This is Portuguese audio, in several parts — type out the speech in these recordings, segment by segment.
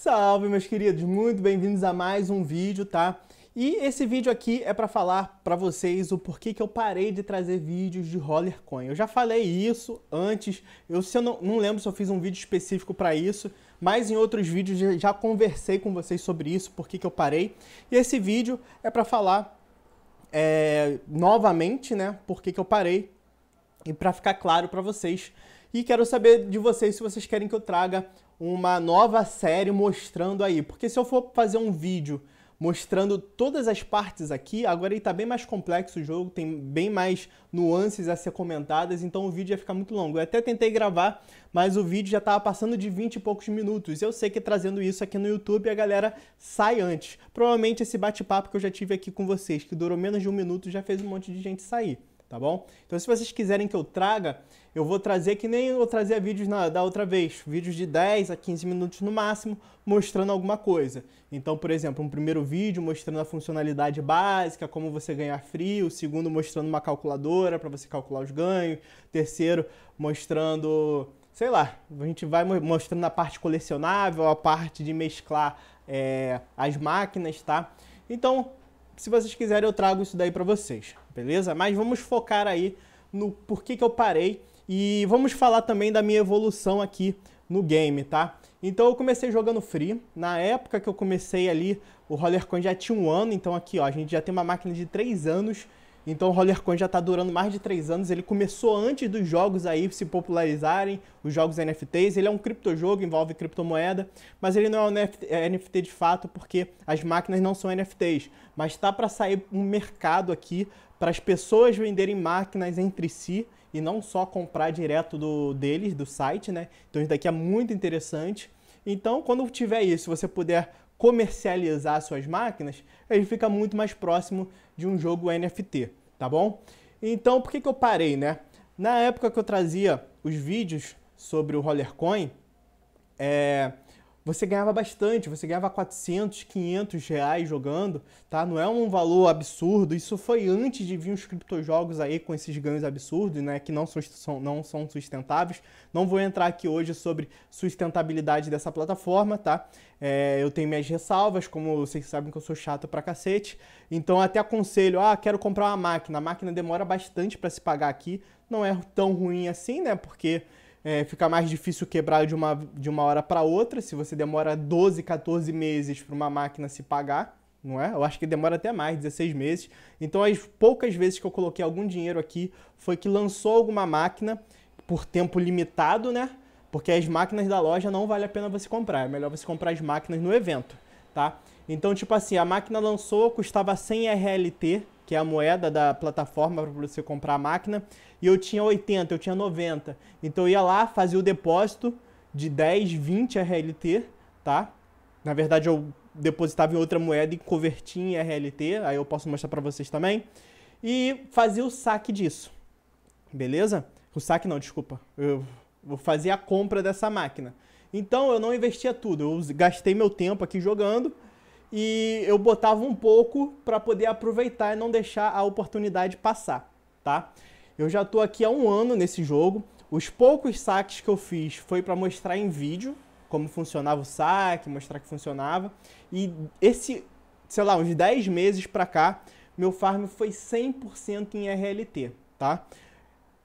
Salve, meus queridos, muito bem-vindos a mais um vídeo, tá? E esse vídeo aqui é para falar para vocês o porquê que eu parei de trazer vídeos de Rollercoin. Eu já falei isso antes, eu, eu não, não, lembro se eu fiz um vídeo específico para isso, mas em outros vídeos já, já conversei com vocês sobre isso, porquê que eu parei. E esse vídeo é para falar é, novamente, né, porquê que eu parei e para ficar claro para vocês e quero saber de vocês se vocês querem que eu traga uma nova série mostrando aí. Porque se eu for fazer um vídeo mostrando todas as partes aqui, agora ele tá bem mais complexo o jogo, tem bem mais nuances a ser comentadas, então o vídeo ia ficar muito longo. Eu até tentei gravar, mas o vídeo já estava passando de 20 e poucos minutos. Eu sei que trazendo isso aqui no YouTube a galera sai antes. Provavelmente esse bate-papo que eu já tive aqui com vocês, que durou menos de um minuto, já fez um monte de gente sair tá bom? Então se vocês quiserem que eu traga, eu vou trazer que nem eu trazia vídeos na, da outra vez, vídeos de 10 a 15 minutos no máximo, mostrando alguma coisa. Então, por exemplo, um primeiro vídeo mostrando a funcionalidade básica, como você ganhar frio, segundo mostrando uma calculadora para você calcular os ganhos, terceiro mostrando sei lá, a gente vai mostrando a parte colecionável, a parte de mesclar é, as máquinas, tá? Então, se vocês quiserem, eu trago isso daí para vocês, beleza? Mas vamos focar aí no porquê que eu parei e vamos falar também da minha evolução aqui no game, tá? Então eu comecei jogando free. Na época que eu comecei ali, o Rollercoin já tinha um ano, então aqui ó, a gente já tem uma máquina de três anos então o Rollercoin já está durando mais de três anos. Ele começou antes dos jogos aí se popularizarem, os jogos NFTs. Ele é um criptojogo, envolve criptomoeda, mas ele não é um NFT é de fato porque as máquinas não são NFTs. Mas está para sair um mercado aqui para as pessoas venderem máquinas entre si e não só comprar direto do deles, do site, né? Então isso daqui é muito interessante. Então, quando tiver isso, você puder comercializar suas máquinas, ele fica muito mais próximo de um jogo NFT, tá bom? Então, por que, que eu parei, né? Na época que eu trazia os vídeos sobre o Rollercoin, é, você ganhava bastante, você ganhava 400, 500 reais jogando, tá? Não é um valor absurdo, isso foi antes de vir os criptojogos aí com esses ganhos absurdos, né? Que não são, não são sustentáveis. Não vou entrar aqui hoje sobre sustentabilidade dessa plataforma, tá? É, eu tenho minhas ressalvas, como vocês sabem que eu sou chato pra cacete, então até aconselho, ah, quero comprar uma máquina, a máquina demora bastante para se pagar aqui, não é tão ruim assim, né? Porque é, fica mais difícil quebrar de uma, de uma hora para outra, se você demora 12, 14 meses para uma máquina se pagar, não é? Eu acho que demora até mais, 16 meses. Então, as poucas vezes que eu coloquei algum dinheiro aqui foi que lançou alguma máquina por tempo limitado, né? Porque as máquinas da loja não vale a pena você comprar, é melhor você comprar as máquinas no evento, tá? Então, tipo assim, a máquina lançou, custava 100 RLT, que é a moeda da plataforma para você comprar a máquina, e eu tinha 80, eu tinha 90. Então eu ia lá, fazia o depósito de 10, 20 RLT, tá? Na verdade eu depositava em outra moeda e convertia em RLT, aí eu posso mostrar para vocês também. E fazia o saque disso. Beleza? O saque não, desculpa. Eu vou fazer a compra dessa máquina. Então eu não investia tudo, eu gastei meu tempo aqui jogando e eu botava um pouco para poder aproveitar e não deixar a oportunidade passar, tá? Eu já estou aqui há um ano nesse jogo. Os poucos saques que eu fiz foi para mostrar em vídeo como funcionava o saque, mostrar que funcionava. E esse, sei lá, uns 10 meses para cá, meu farm foi 100% em RLT, tá?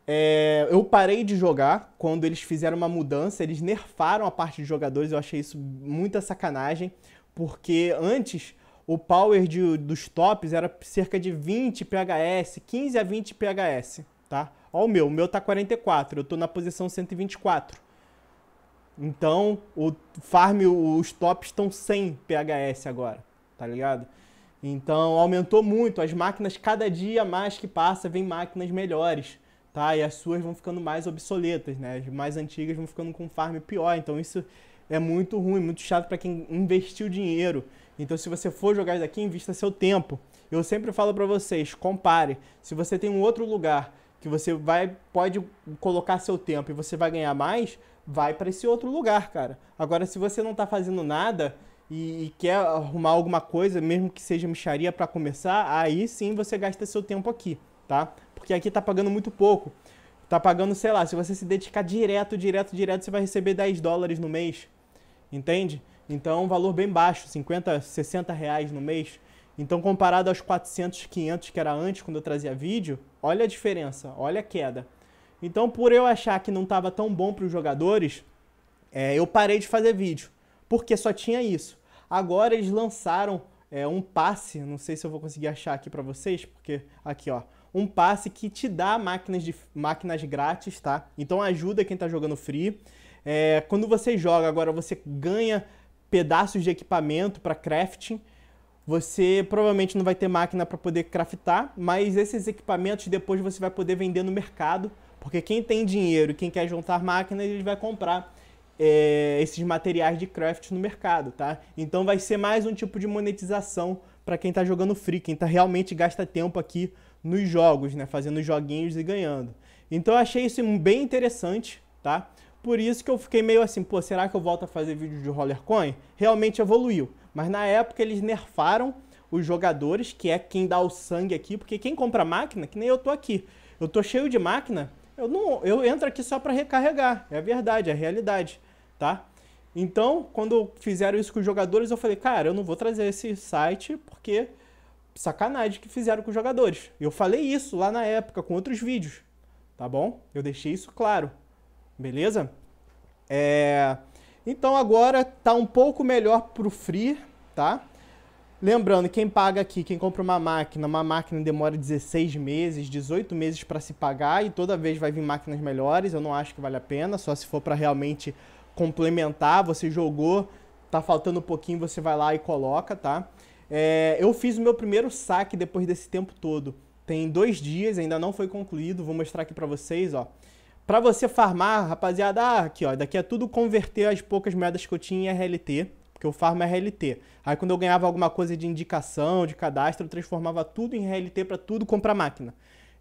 É, eu parei de jogar quando eles fizeram uma mudança, eles nerfaram a parte de jogadores, eu achei isso muita sacanagem, porque antes o power de, dos tops era cerca de 20 PHS, 15 a 20 PHS, tá? Ó o meu, o meu tá 44, eu tô na posição 124. Então, o farm, os tops estão 100 PHS agora, tá ligado? Então, aumentou muito, as máquinas cada dia mais que passa, vem máquinas melhores, tá? E as suas vão ficando mais obsoletas, né? As mais antigas vão ficando com farm pior, então isso é muito ruim, muito chato para quem investiu dinheiro. Então, se você for jogar daqui, invista seu tempo. Eu sempre falo para vocês, compare. Se você tem um outro lugar que você vai pode colocar seu tempo e você vai ganhar mais, vai para esse outro lugar, cara. Agora, se você não está fazendo nada e, e, quer arrumar alguma coisa, mesmo que seja micharia para começar, aí sim você gasta seu tempo aqui, tá? Porque aqui tá pagando muito pouco. Tá pagando, sei lá, se você se dedicar direto, direto, direto, você vai receber 10 dólares no mês entende? Então, é um valor bem baixo, 50, 60 reais no mês. Então, comparado aos 400, 500 que era antes, quando eu trazia vídeo, olha a diferença, olha a queda. Então, por eu achar que não estava tão bom para os jogadores, é, eu parei de fazer vídeo, porque só tinha isso. Agora eles lançaram é, um passe, não sei se eu vou conseguir achar aqui para vocês, porque aqui ó, um passe que te dá máquinas, de, máquinas grátis, tá? Então ajuda quem está jogando free é, quando você joga, agora você ganha pedaços de equipamento para crafting. Você provavelmente não vai ter máquina para poder craftar, mas esses equipamentos depois você vai poder vender no mercado, porque quem tem dinheiro, quem quer juntar máquinas, ele vai comprar é, esses materiais de craft no mercado, tá? Então vai ser mais um tipo de monetização para quem está jogando free, quem tá realmente gasta tempo aqui nos jogos, né? Fazendo joguinhos e ganhando. Então eu achei isso bem interessante, tá? Por isso que eu fiquei meio assim, pô, será que eu volto a fazer vídeo de Rollercoin? Realmente evoluiu. Mas na época eles nerfaram os jogadores, que é quem dá o sangue aqui, porque quem compra máquina, que nem eu tô aqui. Eu tô cheio de máquina, eu não, eu entro aqui só para recarregar. É verdade, é a realidade, tá? Então, quando fizeram isso com os jogadores, eu falei, cara, eu não vou trazer esse site porque sacanagem que fizeram com os jogadores. Eu falei isso lá na época com outros vídeos, tá bom? Eu deixei isso claro. Beleza? É... Então agora tá um pouco melhor pro free, tá? Lembrando, quem paga aqui, quem compra uma máquina, uma máquina demora 16 meses, 18 meses para se pagar e toda vez vai vir máquinas melhores. Eu não acho que vale a pena, só se for para realmente complementar. Você jogou, tá faltando um pouquinho, você vai lá e coloca, tá? É, eu fiz o meu primeiro saque depois desse tempo todo. Tem dois dias, ainda não foi concluído. Vou mostrar aqui para vocês, ó. Para você farmar, rapaziada, ah, aqui ó, daqui é tudo converter as poucas moedas que eu tinha em RLT, porque eu farmo RLT. Aí quando eu ganhava alguma coisa de indicação, de cadastro, eu transformava tudo em RLT para tudo comprar máquina.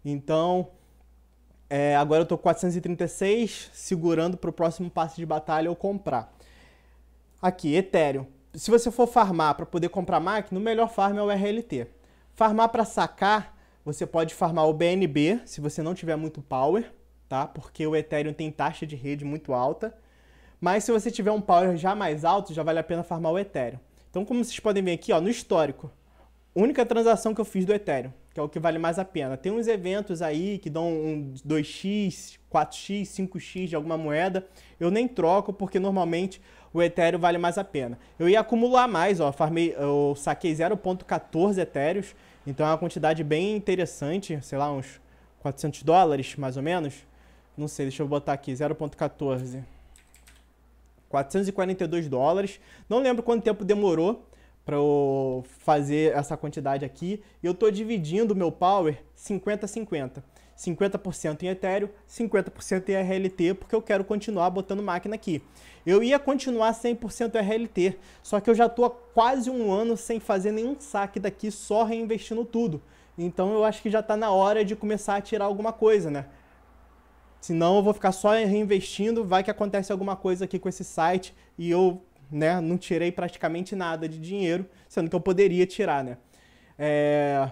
Então, é, agora eu tô com 436, segurando para o próximo passe de batalha eu comprar. Aqui, Ethereum. Se você for farmar para poder comprar máquina, o melhor farm é o RLT. Farmar para sacar, você pode farmar o BNB, se você não tiver muito power tá? Porque o Ethereum tem taxa de rede muito alta. Mas se você tiver um power já mais alto, já vale a pena farmar o Ethereum. Então, como vocês podem ver aqui, ó, no histórico, única transação que eu fiz do Ethereum, que é o que vale mais a pena. Tem uns eventos aí que dão um 2x, 4x, 5x de alguma moeda. Eu nem troco porque normalmente o Ethereum vale mais a pena. Eu ia acumular mais, ó, farmei, eu saquei 0.14 Ethereum, então é uma quantidade bem interessante, sei lá, uns 400 dólares mais ou menos. Não sei, deixa eu botar aqui, 0.14. 442 dólares. Não lembro quanto tempo demorou para eu fazer essa quantidade aqui. Eu estou dividindo o meu power 50-50. 50% em Ethereum, 50% em RLT, porque eu quero continuar botando máquina aqui. Eu ia continuar 100% RLT, só que eu já estou há quase um ano sem fazer nenhum saque daqui, só reinvestindo tudo. Então eu acho que já está na hora de começar a tirar alguma coisa, né? Senão eu vou ficar só reinvestindo, vai que acontece alguma coisa aqui com esse site e eu né, não tirei praticamente nada de dinheiro, sendo que eu poderia tirar, né? É...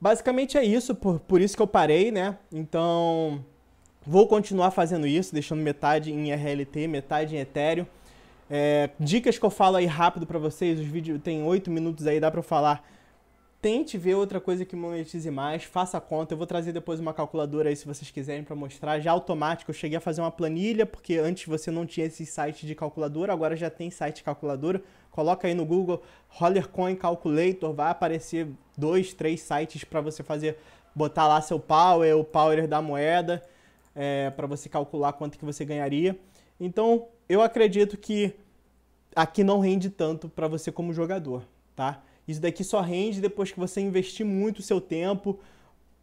Basicamente é isso, por, por isso que eu parei, né? Então, vou continuar fazendo isso, deixando metade em RLT, metade em Ethereum. É... dicas que eu falo aí rápido para vocês, os vídeos tem oito minutos aí, dá para falar tente ver outra coisa que monetize mais, faça a conta. Eu vou trazer depois uma calculadora aí se vocês quiserem para mostrar. Já automático, eu cheguei a fazer uma planilha, porque antes você não tinha esse site de calculadora, agora já tem site de calculadora. Coloca aí no Google Rollercoin Calculator, vai aparecer dois, três sites para você fazer, botar lá seu power, o power da moeda, é, para você calcular quanto que você ganharia. Então, eu acredito que aqui não rende tanto para você como jogador, tá? Isso daqui só rende depois que você investir muito o seu tempo,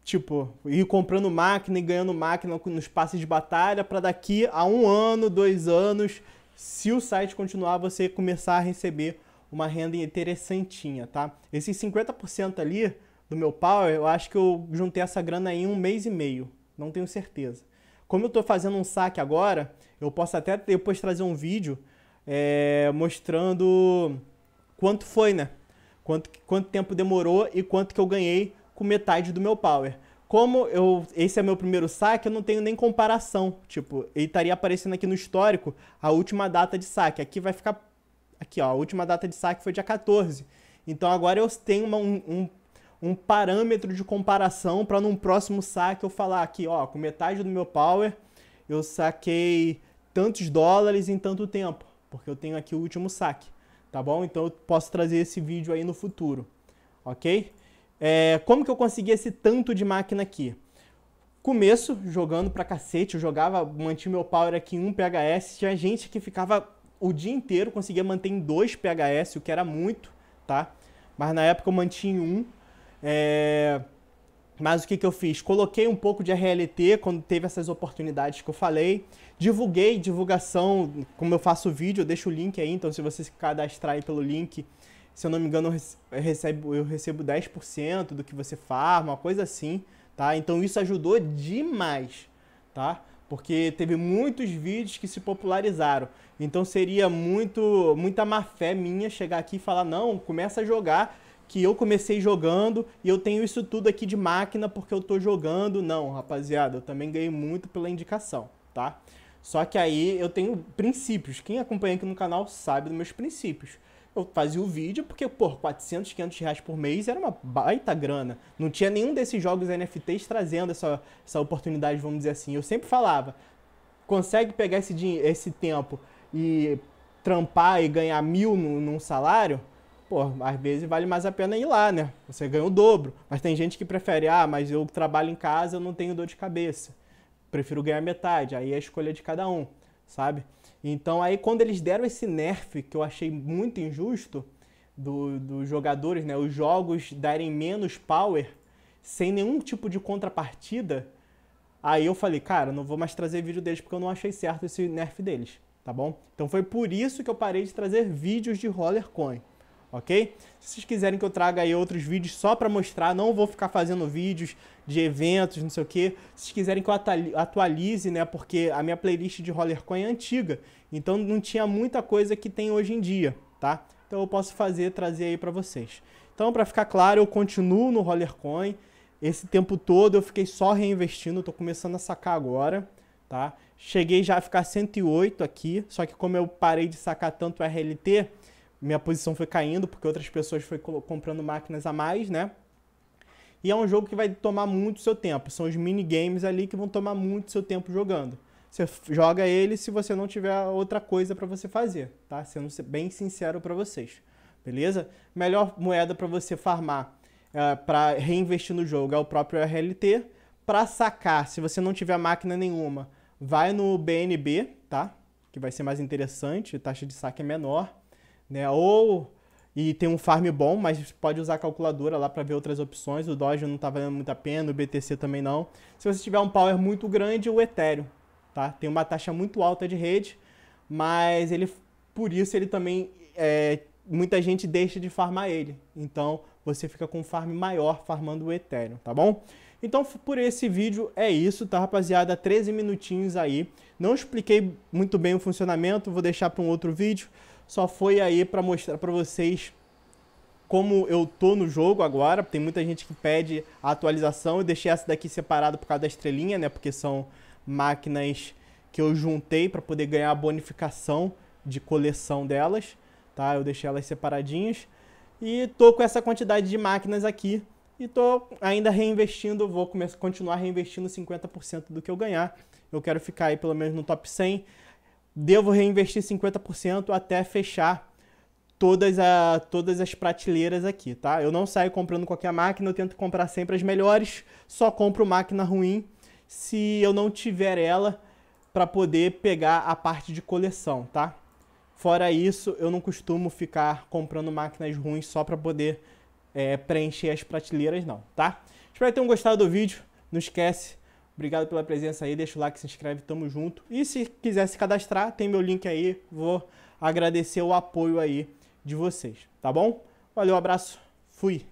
tipo, ir comprando máquina e ganhando máquina nos passes de batalha para daqui a um ano, dois anos, se o site continuar, você começar a receber uma renda interessantinha, tá? Esses 50% ali do meu power, eu acho que eu juntei essa grana em um mês e meio, não tenho certeza. Como eu estou fazendo um saque agora, eu posso até depois trazer um vídeo é, mostrando quanto foi, né? Quanto, quanto tempo demorou e quanto que eu ganhei com metade do meu power. Como eu, esse é meu primeiro saque, eu não tenho nem comparação. Tipo, ele estaria aparecendo aqui no histórico a última data de saque. Aqui vai ficar. Aqui, ó. A última data de saque foi dia 14. Então agora eu tenho uma, um, um parâmetro de comparação para num próximo saque eu falar aqui, ó, com metade do meu power eu saquei tantos dólares em tanto tempo, porque eu tenho aqui o último saque tá bom? Então eu posso trazer esse vídeo aí no futuro, ok? É, como que eu consegui esse tanto de máquina aqui? Começo jogando pra cacete, eu jogava, mantinha meu power aqui em 1 PHS, tinha gente que ficava o dia inteiro, conseguia manter em 2 PHS, o que era muito, tá? Mas na época eu mantinha em 1. É... Mas o que, que eu fiz? Coloquei um pouco de RLT quando teve essas oportunidades que eu falei. Divulguei, divulgação, como eu faço vídeo, eu deixo o link aí, então se você se cadastrar aí pelo link, se eu não me engano, eu recebo, eu recebo 10% do que você farma, uma coisa assim, tá? Então isso ajudou demais, tá? Porque teve muitos vídeos que se popularizaram. Então seria muito muita má fé minha chegar aqui e falar, não, começa a jogar que eu comecei jogando e eu tenho isso tudo aqui de máquina porque eu tô jogando. Não, rapaziada, eu também ganhei muito pela indicação, tá? Só que aí eu tenho princípios. Quem acompanha aqui no canal sabe dos meus princípios. Eu fazia o vídeo porque, por 400, 500 reais por mês era uma baita grana. Não tinha nenhum desses jogos NFTs trazendo essa, essa oportunidade, vamos dizer assim. Eu sempre falava, consegue pegar esse, esse tempo e trampar e ganhar mil num salário? pô, às vezes vale mais a pena ir lá, né? Você ganha o dobro. Mas tem gente que prefere, ah, mas eu trabalho em casa, eu não tenho dor de cabeça. Prefiro ganhar metade. Aí é a escolha de cada um, sabe? Então aí quando eles deram esse nerf, que eu achei muito injusto, do, dos jogadores, né? Os jogos darem menos power sem nenhum tipo de contrapartida. Aí eu falei, cara, não vou mais trazer vídeo deles porque eu não achei certo esse nerf deles, tá bom? Então foi por isso que eu parei de trazer vídeos de Roller Coin ok? Se vocês quiserem que eu traga aí outros vídeos só para mostrar, não vou ficar fazendo vídeos de eventos, não sei o que. Se vocês quiserem que eu atualize, né, porque a minha playlist de Rollercoin é antiga, então não tinha muita coisa que tem hoje em dia, tá? Então eu posso fazer, trazer aí para vocês. Então, para ficar claro, eu continuo no Rollercoin. Esse tempo todo eu fiquei só reinvestindo, estou começando a sacar agora, tá? Cheguei já a ficar 108 aqui, só que como eu parei de sacar tanto RLT, minha posição foi caindo porque outras pessoas foram comprando máquinas a mais, né? E é um jogo que vai tomar muito seu tempo. São os minigames ali que vão tomar muito seu tempo jogando. Você joga ele se você não tiver outra coisa para você fazer, tá? Sendo bem sincero para vocês, beleza? Melhor moeda para você farmar, é, eh, para reinvestir no jogo, é o próprio RLT. Para sacar, se você não tiver máquina nenhuma, vai no BNB, tá? Que vai ser mais interessante, taxa de saque é menor né? Ou e tem um farm bom, mas pode usar a calculadora lá para ver outras opções. O Doge não tá valendo muito a pena, o BTC também não. Se você tiver um power muito grande, o Ethereum, tá? Tem uma taxa muito alta de rede, mas ele, por isso ele também é, muita gente deixa de farmar ele. Então você fica com um farm maior farmando o Ethereum, tá bom? Então por esse vídeo é isso, tá rapaziada? 13 minutinhos aí. Não expliquei muito bem o funcionamento, vou deixar para um outro vídeo. Só foi aí para mostrar para vocês como eu tô no jogo agora. Tem muita gente que pede a atualização. Eu deixei essa daqui separada por causa da estrelinha, né? Porque são máquinas que eu juntei para poder ganhar a bonificação de coleção delas, tá? Eu deixei elas separadinhas. E tô com essa quantidade de máquinas aqui e tô ainda reinvestindo, vou começar, continuar reinvestindo 50% do que eu ganhar. Eu quero ficar aí pelo menos no top 100 devo reinvestir 50% até fechar todas, a, todas as prateleiras aqui, tá? Eu não saio comprando qualquer máquina, eu tento comprar sempre as melhores, só compro máquina ruim se eu não tiver ela para poder pegar a parte de coleção, tá? Fora isso, eu não costumo ficar comprando máquinas ruins só para poder é, preencher as prateleiras, não, tá? Espero que tenham gostado do vídeo. Não esquece Obrigado pela presença aí, deixa o like, se inscreve, tamo junto. E se quiser se cadastrar, tem meu link aí, vou agradecer o apoio aí de vocês, tá bom? Valeu, abraço, fui!